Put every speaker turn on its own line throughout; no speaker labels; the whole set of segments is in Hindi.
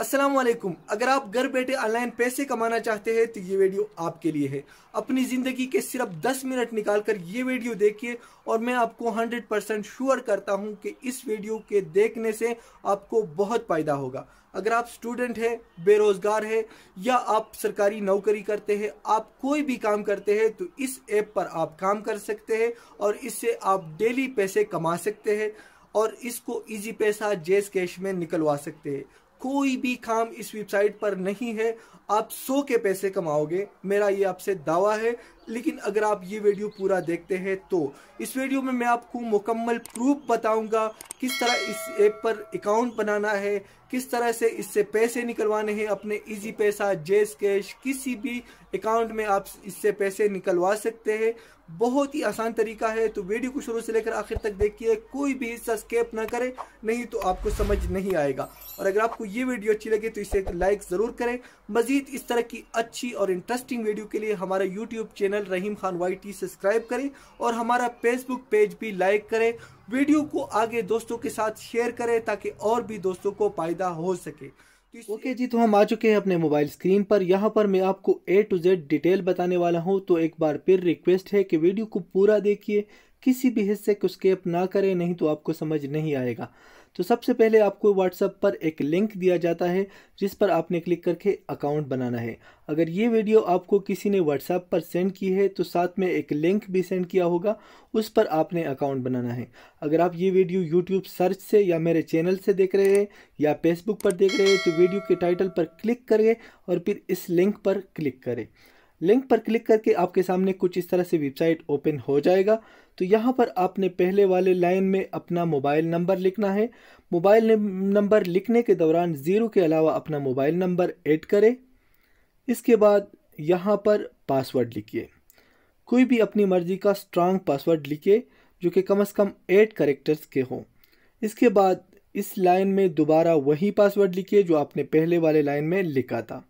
अस्सलाम वालेकुम अगर आप घर बैठे ऑनलाइन पैसे कमाना चाहते हैं तो ये वीडियो आपके लिए है अपनी ज़िंदगी के सिर्फ 10 मिनट निकाल कर ये वीडियो देखिए और मैं आपको 100 परसेंट श्योर करता हूँ कि इस वीडियो के देखने से आपको बहुत फ़ायदा होगा अगर आप स्टूडेंट हैं बेरोज़गार है या आप सरकारी नौकरी करते हैं आप कोई भी काम करते हैं तो इस ऐप पर आप काम कर सकते हैं और इससे आप डेली पैसे कमा सकते हैं और इसको इजी पैसा जेस कैश में निकलवा सकते हैं कोई भी काम इस वेबसाइट पर नहीं है आप सौ के पैसे कमाओगे मेरा ये आपसे दावा है लेकिन अगर आप ये वीडियो पूरा देखते हैं तो इस वीडियो में मैं आपको मुकम्मल प्रूफ बताऊंगा किस तरह इस ऐप पर अकाउंट बनाना है किस तरह से इससे पैसे निकलवाने हैं अपने इजी पैसा जेस कैश किसी भी अकाउंट में आप इससे पैसे निकलवा सकते हैं बहुत ही आसान तरीका है तो वीडियो को शुरू से लेकर आखिर तक देखिए कोई भी हिस्सा स्केप ना करें नहीं तो आपको समझ नहीं आएगा और अगर आपको ये वीडियो अच्छी लगे तो इसे लाइक ज़रूर करें मजीद मजीद इस तरह की अच्छी और इंटरेस्टिंग वीडियो के लिए हमारा YouTube channel Rahim Khan YT टी सब्सक्राइब करें और हमारा फेसबुक पेज भी लाइक करें वीडियो को आगे दोस्तों के साथ शेयर करें ताकि और भी दोस्तों को फ़ायदा हो सके ओके तो okay जी तो हम आ चुके हैं अपने मोबाइल स्क्रीन पर यहाँ पर मैं आपको ए टू जेड डिटेल बताने वाला हूँ तो एक बार फिर रिक्वेस्ट है कि वीडियो को पूरा देखिए किसी भी हिस्से को स्केप ना करें नहीं तो आपको समझ नहीं आएगा तो सबसे पहले आपको व्हाट्सएप पर एक लिंक दिया जाता है जिस पर आपने क्लिक करके अकाउंट बनाना है अगर ये वीडियो आपको किसी ने व्हाट्सएप पर सेंड की है तो साथ में एक लिंक भी सेंड किया होगा उस पर आपने अकाउंट बनाना है अगर आप ये वीडियो यूट्यूब सर्च से या मेरे चैनल से देख रहे हैं या फेसबुक पर देख रहे हैं तो वीडियो के टाइटल पर क्लिक करें और फिर इस लिंक पर क्लिक करें लिंक पर क्लिक करके आपके सामने कुछ इस तरह से वेबसाइट ओपन हो जाएगा तो यहाँ पर आपने पहले वाले लाइन में अपना मोबाइल नंबर लिखना है मोबाइल नंबर लिखने के दौरान ज़ीरो के अलावा अपना मोबाइल नंबर ऐड करें इसके बाद यहाँ पर पासवर्ड लिखिए कोई भी अपनी मर्ज़ी का स्ट्रांग पासवर्ड लिखिए जो कि कम अज़ कम एट करेक्टर्स के हों इसके बाद इस लाइन में दोबारा वही पासवर्ड लिखिए जो आपने पहले वाले लाइन में लिखा था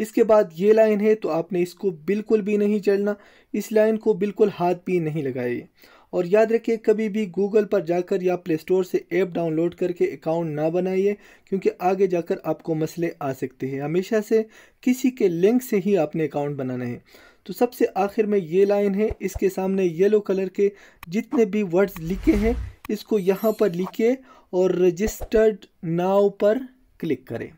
इसके बाद ये लाइन है तो आपने इसको बिल्कुल भी नहीं चढ़ना इस लाइन को बिल्कुल हाथ भी नहीं लगाइए और याद रखिए कभी भी गूगल पर जाकर या प्ले स्टोर से ऐप डाउनलोड करके अकाउंट ना बनाइए क्योंकि आगे जाकर आपको मसले आ सकते हैं हमेशा से किसी के लिंक से ही आपने अकाउंट बनाना है तो सबसे आखिर में ये लाइन है इसके सामने येलो कलर के जितने भी वर्ड्स लिखे हैं इसको यहाँ पर लिखिए और रजिस्टर्ड नाव पर क्लिक करें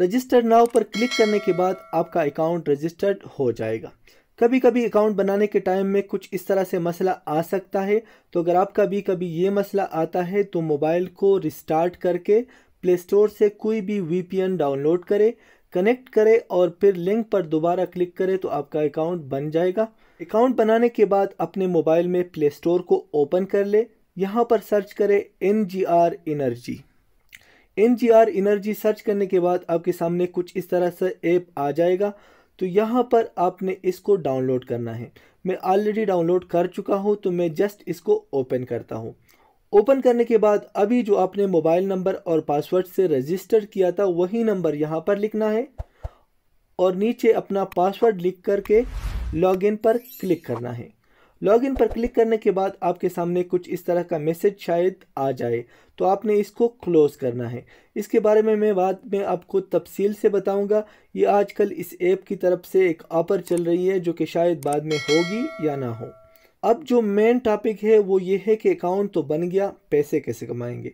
रजिस्टर नाव पर क्लिक करने के बाद आपका अकाउंट रजिस्टर्ड हो जाएगा कभी कभी अकाउंट बनाने के टाइम में कुछ इस तरह से मसला आ सकता है तो अगर आपका भी कभी ये मसला आता है तो मोबाइल को रिस्टार्ट करके प्ले स्टोर से कोई भी वी डाउनलोड करें कनेक्ट करें और फिर लिंक पर दोबारा क्लिक करें तो आपका अकाउंट बन जाएगा अकाउंट बनाने के बाद अपने मोबाइल में प्ले स्टोर को ओपन कर ले यहाँ पर सर्च करें N G R energy N energy search करने के बाद आपके सामने कुछ इस तरह से ऐप आ जाएगा तो यहाँ पर आपने इसको डाउनलोड करना है मैं ऑलरेडी डाउनलोड कर चुका हूँ तो मैं जस्ट इसको ओपन करता हूँ ओपन करने के बाद अभी जो आपने मोबाइल नंबर और पासवर्ड से रजिस्टर किया था वही नंबर यहाँ पर लिखना है और नीचे अपना पासवर्ड लिख करके लॉगिन पर क्लिक करना है लॉगिन पर क्लिक करने के बाद आपके सामने कुछ इस तरह का मैसेज शायद आ जाए तो आपने इसको क्लोज़ करना है इसके बारे में मैं बाद में आपको तफसील से बताऊंगा ये आजकल इस ऐप की तरफ से एक ऑफर चल रही है जो कि शायद बाद में होगी या ना हो अब जो मेन टॉपिक है वो ये है कि अकाउंट तो बन गया पैसे कैसे कमाएंगे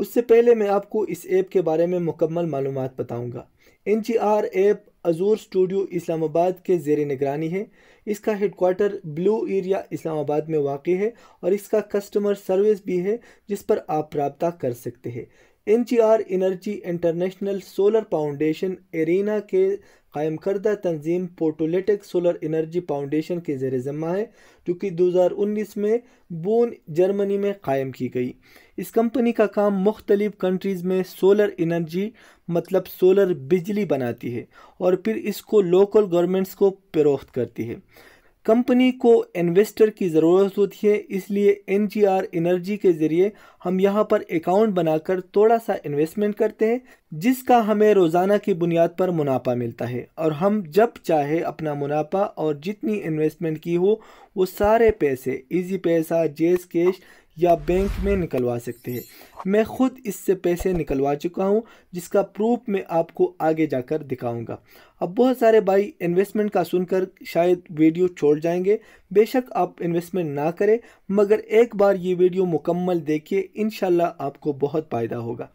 उससे पहले मैं आपको इस ऐप के बारे में मुकम्मल मालूम बताऊँगा N G R app Azure studio Islamabad के जेर निगरानी है इसका हेडकोार्टर ब्लू एरिया इस्लामाबाद में वाक़ है और इसका कस्टमर सर्विस भी है जिस पर आप रबता कर सकते हैं N G R energy international solar foundation arena के कायम करदा तंजीम पोटोलेटिक सोलर एनर्जी फाउंडेशन के जेर ज़म्मा है जो कि दो हज़ार उन्नीस में बोन जर्मनी में कायम की गई इस कंपनी का काम मुख्तलिफ़ कंट्रीज़ में सोलर इनर्जी मतलब सोलर बिजली बनाती है और फिर इसको लोकल गवर्नमेंट्स को फरोख्त करती है कंपनी को इन्वेस्टर की ज़रूरत होती है इसलिए एन जी आर एनर्जी के ज़रिए हम यहाँ पर अकाउंट बनाकर थोड़ा सा इन्वेस्टमेंट करते हैं जिसका हमें रोज़ाना की बुनियाद पर मुनाफा मिलता है और हम जब चाहे अपना मुनाफा और जितनी इन्वेस्टमेंट की हो वो सारे पैसे इजी पैसा जेस कैश या बैंक में निकलवा सकते हैं मैं खुद इससे पैसे निकलवा चुका हूँ जिसका प्रूफ मैं आपको आगे जाकर दिखाऊंगा अब बहुत सारे भाई इन्वेस्टमेंट का सुनकर शायद वीडियो छोड़ जाएंगे बेशक आप इन्वेस्टमेंट ना करें मगर एक बार ये वीडियो मुकम्मल देखिए इन आपको बहुत फ़ायदा होगा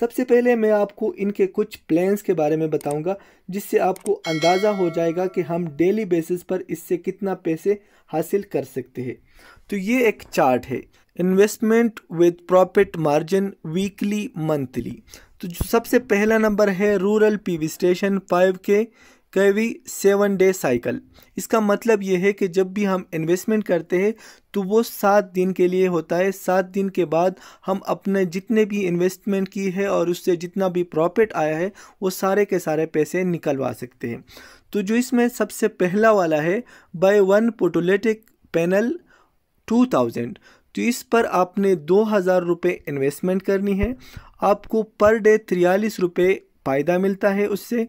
सबसे पहले मैं आपको इनके कुछ प्लान्स के बारे में बताऊंगा जिससे आपको अंदाज़ा हो जाएगा कि हम डेली बेसिस पर इससे कितना पैसे हासिल कर सकते हैं तो ये एक चार्ट है investment with profit margin weekly monthly तो जो सबसे पहला नंबर है रूरल पीवी स्टेशन फाइव के कैवी सेवन डे साइकिल इसका मतलब यह है कि जब भी हम इन्वेस्टमेंट करते हैं तो वो सात दिन के लिए होता है सात दिन के बाद हम अपने जितने भी इन्वेस्टमेंट की है और उससे जितना भी प्रॉफिट आया है वो सारे के सारे पैसे निकलवा सकते हैं तो जो इसमें सबसे पहला वाला है buy one photovoltaic panel two thousand तो इस पर आपने दो हज़ार रुपये इन्वेस्टमेंट करनी है आपको पर डे तिरयालीस रुपये फ़ायदा मिलता है उससे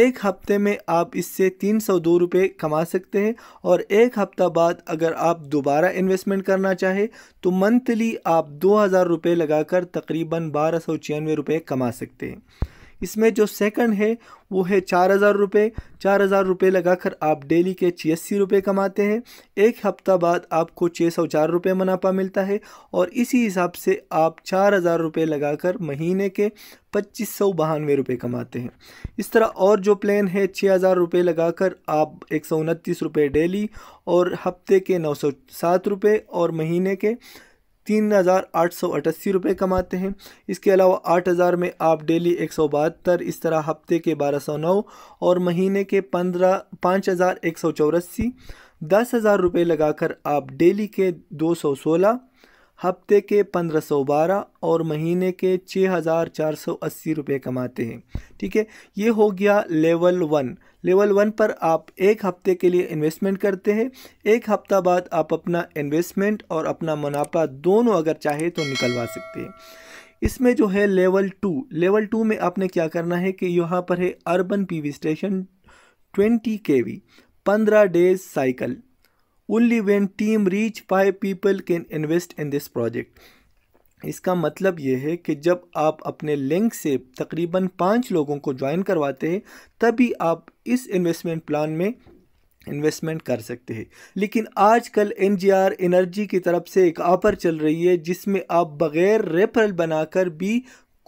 एक हफ्ते में आप इससे तीन सौ दो रुपये कमा सकते हैं और एक हफ्ता बाद अगर आप दोबारा इन्वेस्टमेंट करना चाहें तो मंथली आप दो हज़ार रुपये लगाकर तकरीबन बारह सौ छियानवे रुपये कमा सकते हैं इसमें जो सेकंड है वो है चार हज़ार रुपये चार हज़ार रुपये लगा कर आप डेली के छियासी रुपये कमाते हैं एक हफ्ता बाद आपको छः सौ चार रुपये मुनाफा मिलता है और इसी हिसाब से आप चार हज़ार रुपये लगा कर महीने के पच्चीस सौ बहानवे रुपये कमाते हैं इस तरह और जो प्लान है छः हज़ार रुपये लगा कर आप एक सौ उनतीस रुपये डेली और हफ्ते के नौ सौ सात रुपये और महीने के तीन हज़ार आठ सौ अट्ठासी रुपये कमाते हैं इसके अलावा आठ हज़ार में आप डेली एक सौ बहत्तर इस तरह हफ्ते के बारह सौ नौ और महीने के पंद्रह पाँच हज़ार एक सौ चौरासी दस हज़ार रुपये लगाकर आप डेली के दो सौ सोलह हफ्ते के पंद्रह सौ बारह और महीने के छः हज़ार चार सौ अस्सी रुपये कमाते हैं ठीक है ये हो गया लेवल वन लेवल वन पर आप एक हफ्ते के लिए इन्वेस्टमेंट करते हैं एक हफ्ता बाद आप अपना इन्वेस्टमेंट और अपना मुनाफा दोनों अगर चाहे तो निकलवा सकते हैं इसमें जो है लेवल टू लेवल टू में आपने क्या करना है कि यहाँ पर है urban P station twenty K V पंद्रह days cycle only when team reach five people can invest in this project इसका मतलब यह है कि जब आप अपने लिंक से तकरीबन पाँच लोगों को ज्वाइन करवाते हैं तभी आप इस इन्वेस्टमेंट प्लान में इन्वेस्टमेंट कर सकते हैं लेकिन आजकल एन जी आर एनर्जी की तरफ से एक ऑफर चल रही है जिसमें आप बग़ैर रेफरल बनाकर भी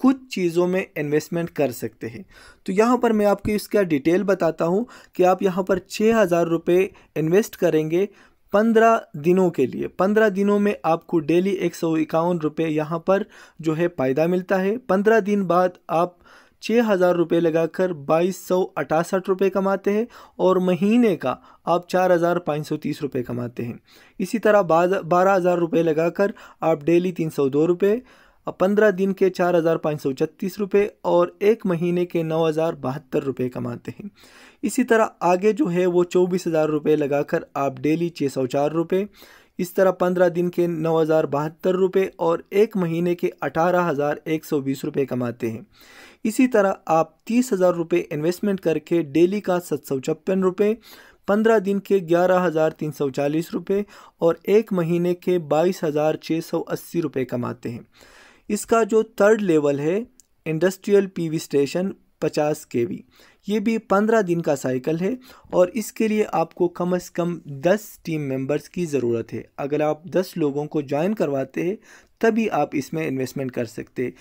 कुछ चीज़ों में इन्वेस्टमेंट कर सकते हैं तो यहाँ पर मैं आपको इसका डिटेल बताता हूँ कि आप यहाँ पर छः हज़ार रुपये इन्वेस्ट करेंगे पंद्रह दिनों के लिए पंद्रह दिनों में आपको डेली एक सौ इक्यावन रुपये यहाँ पर जो है फ़ायदा मिलता है पंद्रह दिन बाद आप छः हज़ार रुपये लगा कर बाईस सौ अठासठ रुपये कमाते हैं और महीने का आप चार हज़ार पाँच सौ तीस रुपये कमाते हैं इसी तरह बारह हज़ार रुपये लगा कर आप डेली तीन सौ दो रुपये और पंद्रह दिन के चार हज़ार पाँच सौ छत्तीस रुपये और एक महीने के नौ हज़ार बहत्तर रुपये कमाते हैं इसी तरह आगे जो है वो चौबीस हज़ार रुपये लगाकर आप डेली छः सौ चार रुपये इस तरह पंद्रह दिन के नौ हज़ार बहत्तर रुपये और एक महीने के अठारह हज़ार एक सौ बीस रुपये कमाते हैं इसी तरह आप तीस हज़ार रुपये इन्वेस्टमेंट करके डेली का सत सौ छप्पन रुपये पंद्रह दिन के ग्यारह हज़ार तीन सौ चालीस रुपये और एक महीने के बाईस हज़ार छः सौ अस्सी रुपये कमाते हैं इसका जो थर्ड लेवल है industrial PV station 50 K we ये भी 15 दिन का साइकिल है और इसके लिए आपको कम से कम 10 टीम मेंबर्स की ज़रूरत है अगर आप 10 लोगों को ज्वाइन करवाते हैं तभी आप इसमें इन्वेस्टमेंट कर सकते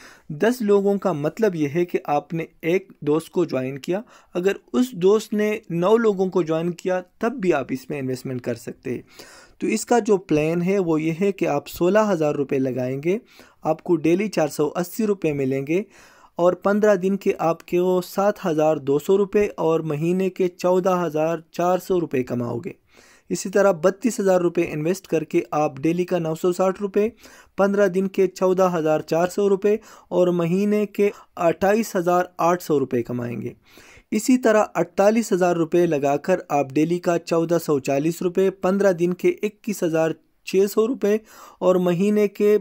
दस लोगों का मतलब यह है कि आपने एक दोस्त को ज्वाइन किया अगर उस दोस्त ने नौ लोगों को ज्वाइन किया तब भी आप इसमें इन्वेस्टमेंट कर सकते हैं तो इसका जो प्लान है वो ये है कि आप सोलह हज़ार रुपये लगाएंगे आपको डेली चार सौ अस्सी रुपये मिलेंगे और पंद्रह दिन के आपके वो सात हज़ार दो सौ रुपये और महीने के चौदह हज़ार चार सौ रुपये कमाओगे इसी तरह बत्तीस हज़ार रुपये इन्वेस्ट करके आप डेली का नौ सौ साठ रुपये पंद्रह दिन के चौदह हज़ार चार सौ रुपये और महीने के अट्ठाईस हज़ार आठ सौ रुपये कमाएँगे इसी तरह अड़तालीस हज़ार रुपये लगाकर आप डेली का चौदह सौ चालीस रुपये पंद्रह दिन के इक्कीस हज़ार छः सौ रुपये और महीने के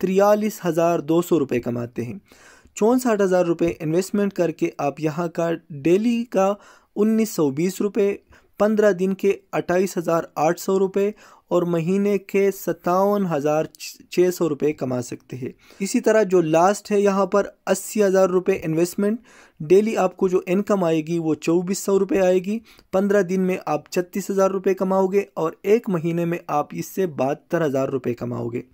तिरयालीस हज़ार दो सौ रुपये कमाते हैं चौंसठ हज़ार रुपये इन्वेस्टमेंट करके आप यहाँ का डेली का उन्नीस सौ बीस रुपये पंद्रह दिन के अट्ठाईस हज़ार आठ सौ रुपये और महीने के सतावन हज़ार छः सौ रुपये कमा सकते हैं इसी तरह जो लास्ट है यहाँ पर अस्सी हज़ार रुपये इन्वेस्टमेंट डेली आपको जो इनकम आएगी वो चौबीस सौ रुपये आएगी पंद्रह दिन में आप छत्तीस हज़ार रुपये कमाओगे और एक महीने में आप इससे बहत्तर हज़ार रुपये कमाओगे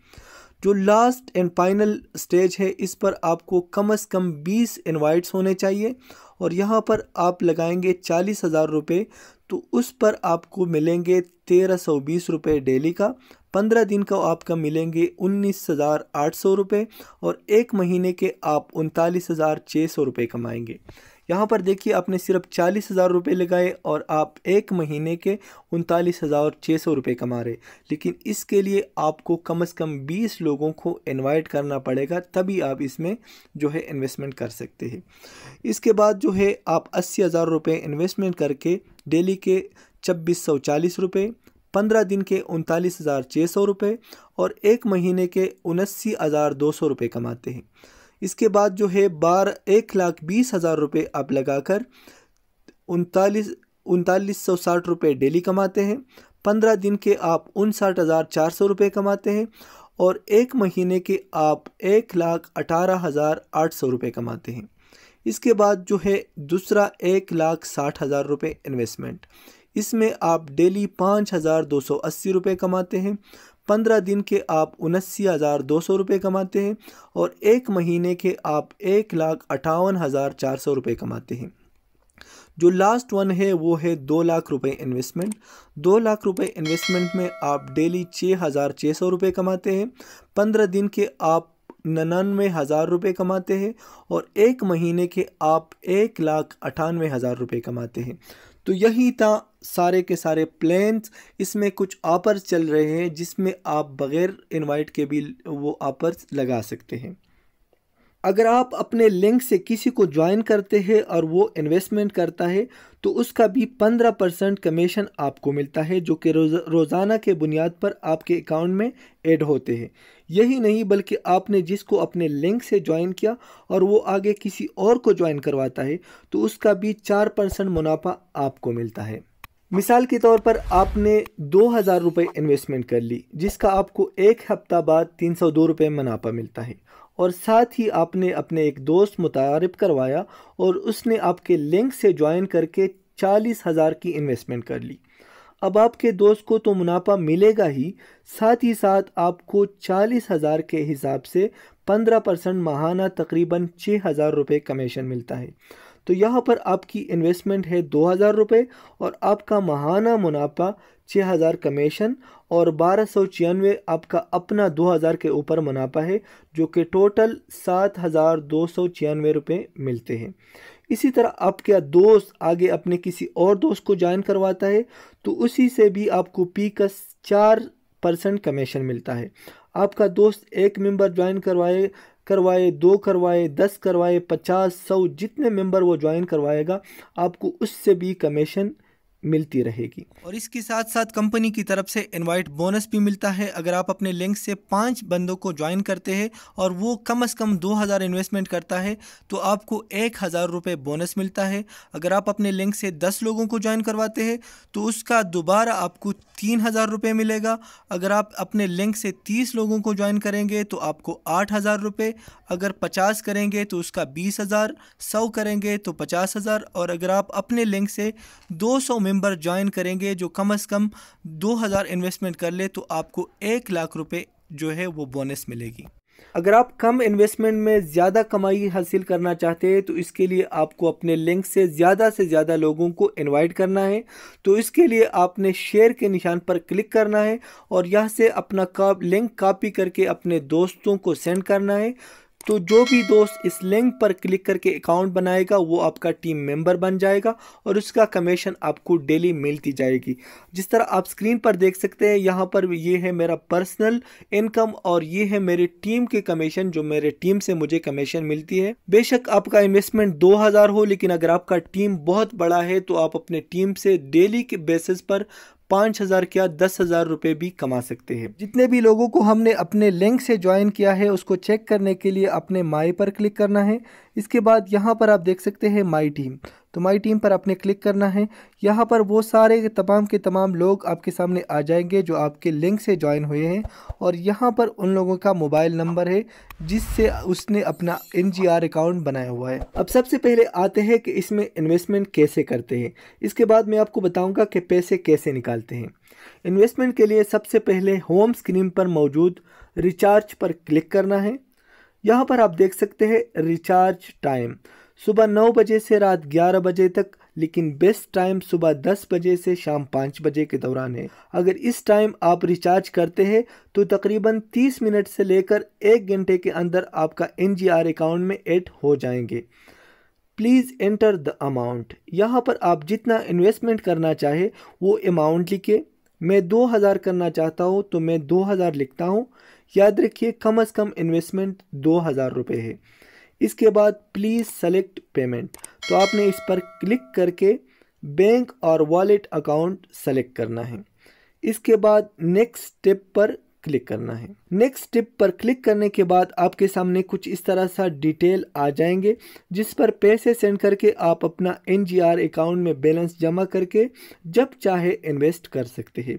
जो लास्ट एंड फाइनल स्टेज है इस पर आपको कम अज़ कम बीस इन्वाइट्स होने चाहिए और यहाँ पर आप लगाएंगे चालीस हज़ार रुपये तो उस पर आपको मिलेंगे तेरह सौ बीस रुपये डेली का पंद्रह दिन का आपका मिलेंगे उन्नीस हज़ार आठ सौ रुपये और एक महीने के आप उनतालीस हज़ार छः सौ रुपये कमाएँगे यहाँ पर देखिए आपने सिर्फ चालीस हज़ार रुपये लगाए और आप एक महीने के उनतालीस हज़ार छः सौ रुपये कमा रहे लेकिन इसके लिए आपको कम से कम बीस लोगों को इनवाइट करना पड़ेगा तभी आप इसमें जो है इन्वेस्टमेंट कर सकते हैं इसके बाद जो है आप अस्सी हज़ार रुपये इन्वेस्टमेंट करके डेली के छब्बीस सौ चालीस रुपये पंद्रह दिन के उनतालीस हज़ार छः सौ रुपये और एक महीने के उनासी हज़ार दो सौ रुपये कमाते हैं इसके बाद जो है बार एक लाख बीस हज़ार रुपये आप लगाकर उनतालीस उनतालीस सौ साठ रुपये डेली कमाते हैं पंद्रह दिन के आप उनसाठ हज़ार चार सौ रुपये कमाते हैं और एक महीने के आप एक लाख अठारह हज़ार आठ सौ रुपये कमाते हैं इसके बाद जो है दूसरा एक लाख साठ हज़ार रुपये इन्वेस्टमेंट इसमें आप डेली पाँच हज़ार दो सौ अस्सी रुपये कमाते हैं पंद्रह दिन के आप उनस्सी हज़ार दो सौ रुपये कमाते हैं और एक महीने के आप एक लाख अठावन हज़ार चार सौ रुपये कमाते हैं जो लास्ट वन है वो है दो लाख रुपए इन्वेस्टमेंट दो लाख रुपए इन्वेस्टमेंट में आप डेली छः हज़ार छः सौ रुपये कमाते हैं पंद्रह दिन के आप नन्यानवे हज़ार रुपये कमाते हैं और एक महीने के आप एक लाख अठानवे हज़ार रुपये कमाते हैं तो यही था सारे के सारे प्लान्स इसमें कुछ ऑफर्स चल रहे हैं जिसमें आप बग़ैर इनवाइट के भी वो ऑफर्स लगा सकते हैं अगर आप अपने लिंक से किसी को ज्वाइन करते हैं और वो इन्वेस्टमेंट करता है तो उसका भी पंद्रह परसेंट कमीशन आपको मिलता है जो कि रोज़ाना के बुनियाद पर आपके अकाउंट में ऐड होते हैं यही नहीं बल्कि आपने जिसको अपने लिंक से ज्वाइन किया और वो आगे किसी और को ज्वाइन करवाता है तो उसका भी चार परसेंट मुनाफा आपको मिलता है मिसाल के तौर पर आपने दो हज़ार रुपये इन्वेस्टमेंट कर ली जिसका आपको एक हफ्ता बाद तीन सौ दो रुपये मुनाफा मिलता है और साथ ही आपने अपने एक दोस्त मुतारफ़ करवाया और उसने आपके लिंक से ज्वाइन करके चालीस हज़ार की इन्वेस्टमेंट कर ली अब आपके दोस्त को तो मुनाफा मिलेगा ही साथ ही साथ आपको चालीस हज़ार के हिसाब से पंद्रह परसेंट माहाना तकरीबन छः हज़ार रुपये कमीशन मिलता है तो यहाँ पर आपकी इन्वेस्टमेंट है दो हज़ार रुपये और आपका माहाना मुनाफा छः हज़ार कमीशन और बारह सौ छियानवे आपका अपना दो हज़ार के ऊपर मुनाफा है जो कि टोटल सात हज़ार दो सौ छियानवे रुपये मिलते हैं इसी तरह आपके दोस्त आगे अपने किसी और दोस्त को ज्वाइन करवाता है तो उसी से भी आपको पी का चार परसेंट कमीशन मिलता है आपका दोस्त एक मेंबर ज्वाइन करवाए करवाए दो करवाए दस करवाए पचास सौ जितने मेंबर वो ज्वाइन करवाएगा आपको उससे भी कमीशन मिलती रहेगी और इसके साथ साथ कंपनी की तरफ से इनवाइट बोनस भी मिलता है अगर आप अपने लिंक से पाँच बंदों को ज्वाइन करते हैं और वो कम से कम दो हज़ार इन्वेस्टमेंट करता है तो आपको एक हज़ार रुपये बोनस मिलता है अगर आप अपने लिंक से दस लोगों को ज्वाइन करवाते हैं तो उसका दोबारा आपको तीन हज़ार रुपये मिलेगा अगर आप अपने लिंक से तीस लोगों को ज्वाइन करेंगे तो आपको आठ हज़ार रुपये अगर पचास करेंगे तो उसका बीस हज़ार सौ करेंगे तो पचास हज़ार और अगर आप अपने लिंक से दो सौ में मेंबर ज्वाइन करेंगे जो कम से कम 2000 इन्वेस्टमेंट कर ले तो आपको एक लाख रुपए जो है वो बोनस मिलेगी अगर आप कम इन्वेस्टमेंट में ज़्यादा कमाई हासिल करना चाहते हैं तो इसके लिए आपको अपने लिंक से ज़्यादा से ज़्यादा लोगों को इनवाइट करना है तो इसके लिए आपने शेयर के निशान पर क्लिक करना है और यहाँ से अपना का लिंक कॉपी करके अपने दोस्तों को सेंड करना है तो जो भी दोस्त इस लिंक पर क्लिक करके अकाउंट बनाएगा वो आपका टीम मेंबर बन जाएगा और उसका कमीशन आपको डेली मिलती जाएगी जिस तरह आप स्क्रीन पर देख सकते हैं यहाँ पर ये है मेरा पर्सनल इनकम और ये है मेरी टीम के कमीशन जो मेरे टीम से मुझे कमीशन मिलती है बेशक आपका इन्वेस्टमेंट दो हजार हो लेकिन अगर आपका टीम बहुत बड़ा है तो आप अपने टीम से डेली के बेसिस पर पाँच हज़ार क्या दस हज़ार रुपये भी कमा सकते हैं जितने भी लोगों को हमने अपने लिंक से ज्वाइन किया है उसको चेक करने के लिए अपने माई पर क्लिक करना है इसके बाद यहाँ पर आप देख सकते हैं माई टीम तो माई टीम पर आपने क्लिक करना है यहाँ पर वो सारे तमाम के तमाम लोग आपके सामने आ जाएंगे जो आपके लिंक से ज्वाइन हुए हैं और यहाँ पर उन लोगों का मोबाइल नंबर है जिससे उसने अपना एन अकाउंट बनाया हुआ है अब सबसे पहले आते हैं कि इसमें इन्वेस्टमेंट कैसे करते हैं इसके बाद मैं आपको बताऊँगा कि पैसे कैसे निकालते हैं इन्वेस्टमेंट के लिए सबसे पहले होम स्क्रीन पर मौजूद रिचार्ज पर क्लिक करना है यहाँ पर आप देख सकते हैं रिचार्ज टाइम सुबह नौ बजे से रात ग्यारह बजे तक लेकिन बेस्ट टाइम सुबह दस बजे से शाम पाँच बजे के दौरान है अगर इस टाइम आप रिचार्ज करते हैं तो तकरीबन तीस मिनट से लेकर एक घंटे के अंदर आपका एन अकाउंट में एड हो जाएंगे प्लीज़ एंटर द अमाउंट यहाँ पर आप जितना इन्वेस्टमेंट करना चाहे वो अमाउंट लिखे मैं दो हज़ार करना चाहता हूँ तो मैं दो हज़ार लिखता हूँ याद रखिए कम अज़ कम इन्वेस्टमेंट दो हज़ार रुपये है इसके बाद प्लीज़ सेलेक्ट पेमेंट तो आपने इस पर क्लिक करके बैंक और वॉलेट अकाउंट सेलेक्ट करना है इसके बाद नेक्स्ट स्टेप पर क्लिक करना है नेक्स्ट स्टेप पर क्लिक करने के बाद आपके सामने कुछ इस तरह सा डिटेल आ जाएंगे जिस पर पैसे सेंड करके आप अपना एन अकाउंट में बैलेंस जमा करके जब चाहे इन्वेस्ट कर सकते हैं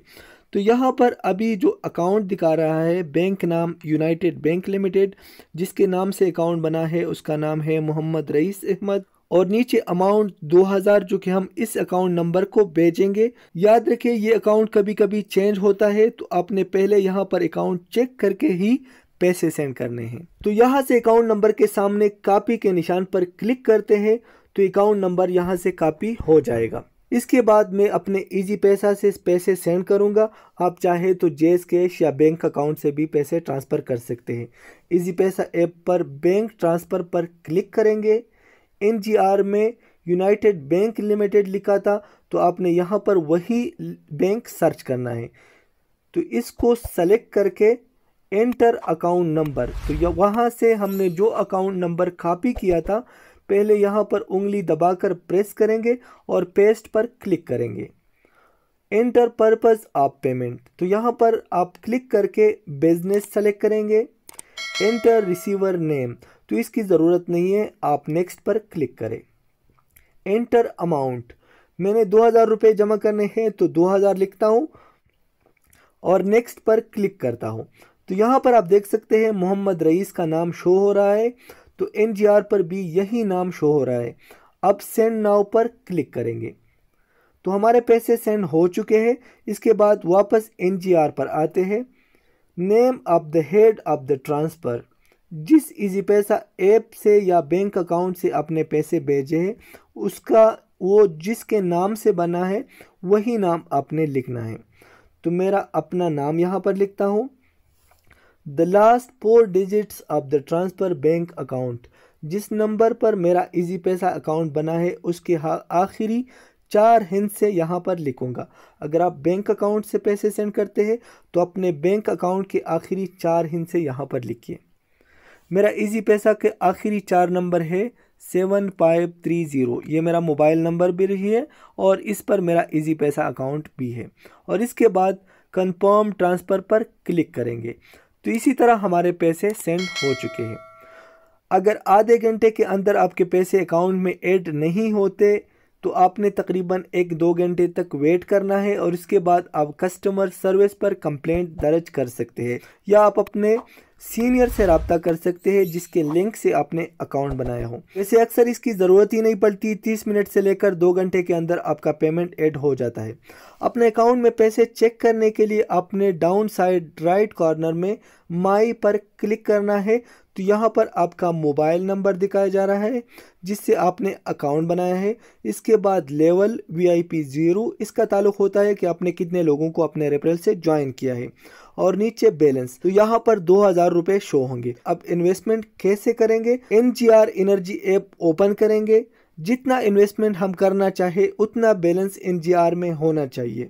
तो यहाँ पर अभी जो अकाउंट दिखा रहा है बैंक नाम यूनाइटेड बैंक लिमिटेड जिसके नाम से अकाउंट बना है उसका नाम है मोहम्मद रईस अहमद और नीचे अमाउंट 2000 जो कि हम इस अकाउंट नंबर को भेजेंगे याद रखें ये अकाउंट कभी कभी चेंज होता है तो आपने पहले यहाँ पर अकाउंट चेक करके ही पैसे सेंड करने हैं तो यहाँ से अकाउंट नंबर के सामने कापी के निशान पर क्लिक करते हैं तो अकाउंट नंबर यहाँ से कापी हो जाएगा इसके बाद मैं अपने इजी पैसा से पैसे सेंड करूंगा आप चाहे तो जेस कैश या बैंक अकाउंट से भी पैसे ट्रांसफ़र कर सकते हैं इजी पैसा ऐप पर बैंक ट्रांसफ़र पर क्लिक करेंगे एन में यूनाइटेड बैंक लिमिटेड लिखा था तो आपने यहाँ पर वही बैंक सर्च करना है तो इसको सेलेक्ट करके एंटर अकाउंट नंबर तो वहाँ से हमने जो अकाउंट नंबर कापी किया था पहले यहाँ पर उंगली दबाकर प्रेस करेंगे और पेस्ट पर क्लिक करेंगे एंटर पर्पस आप पेमेंट तो यहाँ पर आप क्लिक करके बिजनेस सेलेक्ट करेंगे एंटर रिसीवर नेम तो इसकी ज़रूरत नहीं है आप नेक्स्ट पर क्लिक करें एंटर अमाउंट मैंने दो हज़ार रुपये जमा करने हैं तो दो हज़ार लिखता हूँ और नेक्स्ट पर क्लिक करता हूँ तो यहाँ पर आप देख सकते हैं मोहम्मद रईस का नाम शो हो रहा है तो एन पर भी यही नाम शो हो रहा है अब सेंड नाव पर क्लिक करेंगे तो हमारे पैसे सेंड हो चुके हैं इसके बाद वापस एन पर आते हैं name of the head of the transfer जिस इजी पैसा ऐप से या बैंक अकाउंट से अपने पैसे भेजे हैं उसका वो जिसके नाम से बना है वही नाम आपने लिखना है तो मेरा अपना नाम यहाँ पर लिखता हूँ the last four digits of the transfer bank account जिस नंबर पर मेरा इजी पैसा अकाउंट बना है उसके आखिरी चार हिंस से यहाँ पर लिखूँगा अगर आप बैंक अकाउंट से पैसे सेंड करते हैं तो अपने बैंक अकाउंट के आखिरी चार हिंस से यहाँ पर लिखिए मेरा इजी पैसा के आखिरी चार नंबर है सेवन फाइव थ्री ज़ीरो ये मेरा मोबाइल नंबर भी रही है और इस पर मेरा इजी पैसा अकाउंट भी है और इसके बाद कंफर्म ट्रांसफ़र पर क्लिक करेंगे तो इसी तरह हमारे पैसे सेंड हो चुके हैं अगर आधे घंटे के अंदर आपके पैसे अकाउंट में ऐड नहीं होते तो आपने तकरीबन एक दो घंटे तक वेट करना है और इसके बाद आप कस्टमर सर्विस पर कंप्लेंट दर्ज कर सकते हैं या आप अपने सीनियर से रबता कर सकते हैं जिसके लिंक से आपने अकाउंट बनाया हो वैसे अक्सर इसकी ज़रूरत ही नहीं पड़ती तीस मिनट से लेकर दो घंटे के अंदर आपका पेमेंट एड हो जाता है अपने अकाउंट में पैसे चेक करने के लिए आपने डाउन साइड राइट कॉर्नर में माई पर क्लिक करना है तो यहाँ पर आपका मोबाइल नंबर दिखाया जा रहा है जिससे आपने अकाउंट बनाया है इसके बाद लेवल वीआईपी ज़ीरो इसका ताल्लुक होता है कि आपने कितने लोगों को अपने रेफरल से ज्वाइन किया है और नीचे बैलेंस तो यहाँ पर दो हजार रुपये शो होंगे अब इन्वेस्टमेंट कैसे करेंगे एन एनर्जी ऐप ओपन करेंगे जितना इन्वेस्टमेंट हम करना चाहे उतना बैलेंस एन में होना चाहिए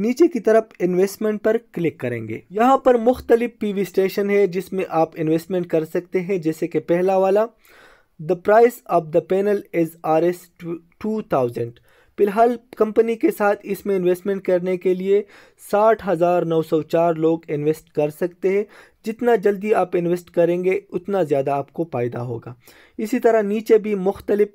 नीचे की तरफ इन्वेस्टमेंट पर क्लिक करेंगे यहाँ पर मुख्तलिफ पीवी स्टेशन है जिसमें आप इन्वेस्टमेंट कर सकते हैं जैसे कि पहला वाला the price of the panel is R S two thousand फिलहाल कंपनी के साथ इसमें इन्वेस्टमेंट करने के लिए साठ हज़ार नौ सौ चार लोग इन्वेस्ट कर सकते हैं जितना जल्दी आप इन्वेस्ट करेंगे उतना ज़्यादा आपको फ़ायदा होगा इसी तरह नीचे भी मुख्तलिफ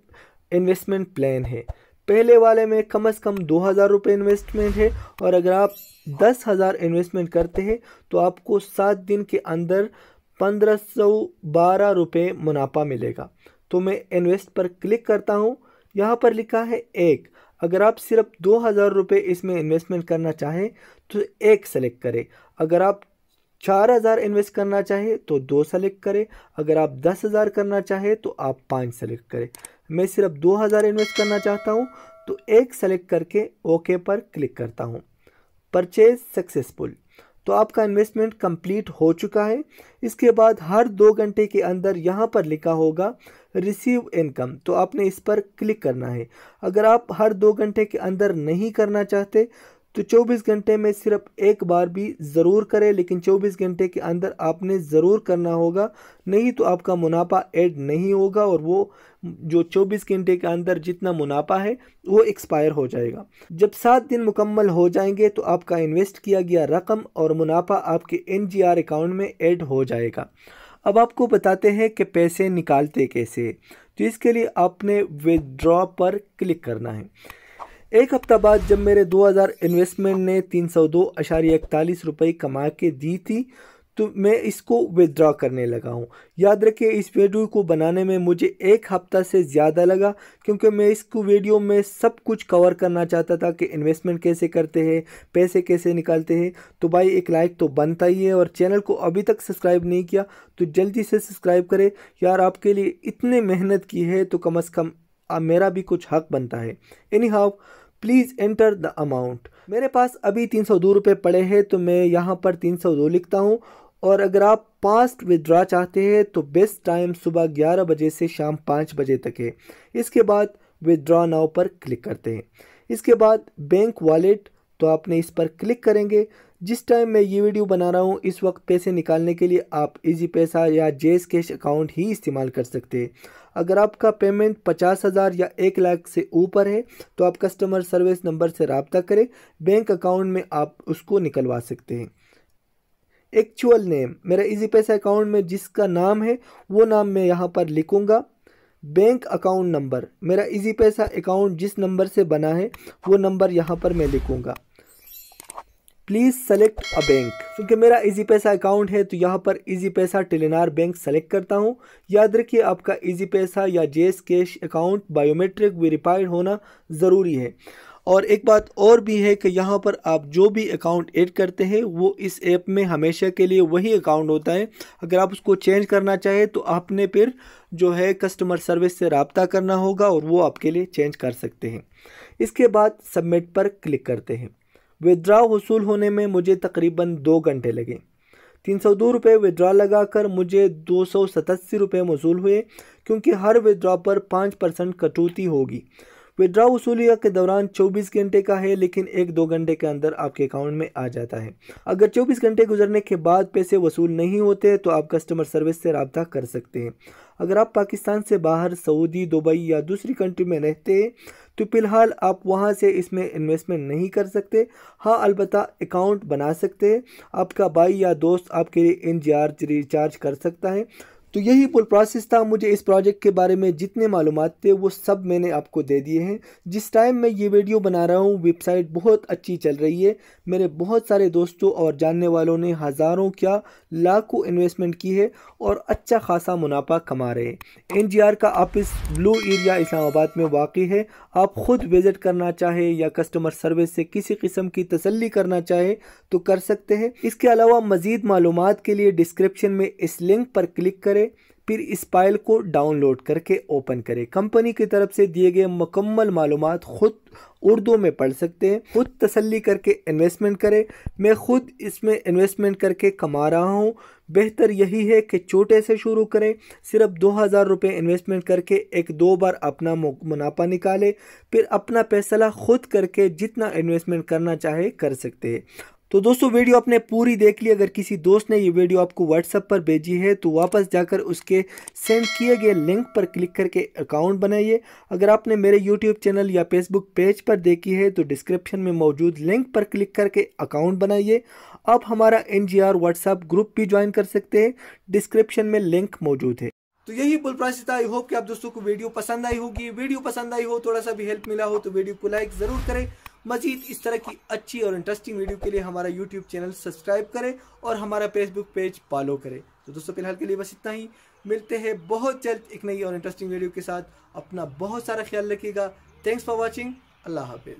इन्वेस्टमेंट प्लान है पहले वाले में कम से कम दो हज़ार रुपये इन्वेस्टमेंट है और अगर आप दस हज़ार इन्वेस्टमेंट करते हैं तो आपको सात दिन के अंदर पंद्रह सौ बारह रुपये मुनाफा मिलेगा तो मैं इन्वेस्ट पर क्लिक करता हूँ यहाँ पर लिखा है एक अगर आप सिर्फ दो हज़ार रुपये इसमें इन्वेस्टमेंट करना चाहें तो एक सेलेक्ट करें अगर आप चार हज़ार इन्वेस्ट करना चाहें तो दो सेलेक्ट करें अगर आप दस हज़ार करना चाहें तो आप पाँच सेलेक्ट करें मैं सिर्फ 2000 इन्वेस्ट करना चाहता हूँ तो एक सेलेक्ट करके ओके पर क्लिक करता हूँ परचेज सक्सेसफुल तो आपका इन्वेस्टमेंट कंप्लीट हो चुका है इसके बाद हर दो घंटे के अंदर यहाँ पर लिखा होगा रिसीव इनकम तो आपने इस पर क्लिक करना है अगर आप हर दो घंटे के अंदर नहीं करना चाहते तो 24 घंटे में सिर्फ एक बार भी ज़रूर करें लेकिन 24 घंटे के अंदर आपने ज़रूर करना होगा नहीं तो आपका मुनाफा ऐड नहीं होगा और वो जो 24 घंटे के अंदर जितना मुनाफा है वो एक्सपायर हो जाएगा जब सात दिन मुकम्मल हो जाएंगे तो आपका इन्वेस्ट किया गया रकम और मुनाफा आपके एन अकाउंट में एड हो जाएगा अब आपको बताते हैं कि पैसे निकालते कैसे तो इसके लिए आपने विदड्रॉ पर क्लिक करना है एक हफ्ता बाद जब मेरे 2000 इन्वेस्टमेंट ने तीन सौ दो अशारी इकतालीस रुपये कमा के दी थी तो मैं इसको विदड्रॉ करने लगा हूँ याद रखिए इस वीडियो को बनाने में मुझे एक हफ्ता से ज़्यादा लगा क्योंकि मैं इसको वीडियो में सब कुछ कवर करना चाहता था कि इन्वेस्टमेंट कैसे करते हैं पैसे कैसे निकालते हैं तो भाई एक लाइक तो बनता ही है और चैनल को अभी तक सब्सक्राइब नहीं किया तो जल्दी से सब्सक्राइब करें यार आपके लिए इतने मेहनत की है तो कम अज़ कम मेरा भी कुछ हक बनता है anyhow please enter the amount मेरे पास अभी तीन सौ दो रुपये पड़े हैं तो मैं यहाँ पर तीन सौ दो लिखता हूँ और अगर आप पास्ट विदड्रा चाहते हैं तो बेस्ट टाइम सुबह ग्यारह बजे से शाम पाँच बजे तक है इसके बाद विदड्रा नाव पर क्लिक करते हैं इसके बाद बैंक वॉलेट तो आपने इस पर क्लिक करेंगे जिस टाइम मैं ये वीडियो बना रहा हूँ इस वक्त पैसे निकालने के लिए आप इजी पैसा या जेस कैश अकाउंट ही इस्तेमाल कर सकते हैं अगर आपका पेमेंट पचास हज़ार या एक लाख से ऊपर है तो आप कस्टमर सर्विस नंबर से रबता करें बैंक अकाउंट में आप उसको निकलवा सकते हैं एक्चुअल नेम मेरा इजी पैसा अकाउंट में जिसका नाम है वो नाम मैं यहाँ पर लिखूँगा बैंक अकाउंट नंबर मेरा इजी पैसा अकाउंट जिस नंबर से बना है वो नंबर यहाँ पर मैं लिखूँगा प्लीज़ सेलेक्ट अ बैंक क्योंकि मेरा इजी पैसा अकाउंट है तो यहाँ पर इजी पैसा टेलीनार बैंक सेलेक्ट करता हूँ याद रखिए आपका इजी पैसा या जेस कैश अकाउंट बायोमेट्रिक वेरीफाइड होना ज़रूरी है और एक बात और भी है कि यहाँ पर आप जो भी अकाउंट ऐड करते हैं वो इस ऐप में हमेशा के लिए वही अकाउंट होता है अगर आप उसको चेंज करना चाहें तो आपने फिर जो है कस्टमर सर्विस से रबता करना होगा और वो आपके लिए चेंज कर सकते हैं इसके बाद सबमिट पर क्लिक करते हैं विदड्रा वसूल होने में मुझे तकरीबन दो घंटे लगे तीन सौ दो रुपये विदड्रा लगाकर मुझे दो सौ सतासी रुपये वसूल हुए क्योंकि हर विदड्रा पर पाँच परसेंट कटौती होगी विदड्रा वसूलिया के दौरान 24 घंटे का है लेकिन एक दो घंटे के अंदर आपके अकाउंट में आ जाता है अगर 24 घंटे गुजरने के बाद पैसे वसूल नहीं होते तो आप कस्टमर सर्विस से रबता कर सकते हैं अगर आप पाकिस्तान से बाहर सऊदी दुबई या दूसरी कंट्री में रहते हैं तो फिलहाल आप वहाँ से इसमें इन्वेस्टमेंट नहीं कर सकते हाँ अलबत् अकाउंट बना सकते हैं आपका भाई या दोस्त आपके लिए इन रिचार्ज कर सकता है तो यही पुल प्रोसेस था मुझे इस प्रोजेक्ट के बारे में जितने मालूम थे वो सब मैंने आपको दे दिए हैं जिस टाइम मैं ये वीडियो बना रहा हूँ वेबसाइट बहुत अच्छी चल रही है मेरे बहुत सारे दोस्तों और जानने वालों ने हज़ारों क्या लाखों इन्वेस्टमेंट की है और अच्छा खासा मुनाफा कमा रहे हैं एन का ऑफिस ब्लू एरिया इस्लामाबाद में वाकई है आप ख़ुद विज़िट करना चाहे या कस्टमर सर्विस से किसी किस्म की तसली करना चाहे तो कर सकते हैं इसके अलावा मज़ीद मालूम के लिए डिस्क्रिप्शन में इस लिंक पर क्लिक करें फिर इस फाइल को डाउनलोड करके ओपन करें कंपनी की तरफ से दिए गए मुकम्मल मालूम खुद उर्दू में पढ़ सकते हैं खुद तसल्ली करके इन्वेस्टमेंट करें मैं खुद इसमें इन्वेस्टमेंट करके कमा रहा हूँ बेहतर यही है कि छोटे से शुरू करें सिर्फ दो हज़ार रुपये इन्वेस्टमेंट करके एक दो बार अपना मुनाफा निकालें फिर अपना फैसला खुद करके जितना इन्वेस्टमेंट करना चाहे कर सकते हैं तो दोस्तों वीडियो आपने पूरी देख ली अगर किसी दोस्त ने ये वीडियो आपको व्हाट्सअप पर भेजी है तो वापस जाकर उसके सेंड किए गए लिंक पर क्लिक करके अकाउंट बनाइए अगर आपने मेरे यूट्यूब चैनल या फेसबुक पेज पर देखी है तो डिस्क्रिप्शन में मौजूद लिंक पर क्लिक करके अकाउंट बनाइए आप हमारा एन जी व्हाट्सएप ग्रुप भी ज्वाइन कर सकते हैं डिस्क्रिप्शन में लिंक मौजूद है तो यही बोल प्राइस आई होप कि आप दोस्तों को वीडियो पसंद आई होगी वीडियो पसंद आई हो थोड़ा सा भी हेल्प मिला हो तो वीडियो को लाइक ज़रूर करें मजीद इस तरह की अच्छी और इंटरेस्टिंग वीडियो के लिए हमारा यूट्यूब चैनल सब्सक्राइब करें और हमारा फेसबुक पेज फॉलो करें तो दोस्तों फिलहाल के लिए बस इतना ही मिलते हैं बहुत जल्द एक नई और इंटरेस्टिंग वीडियो के साथ अपना बहुत सारा ख्याल रखिएगा थैंक्स फॉर वॉचिंग अल्लाह हाफिज़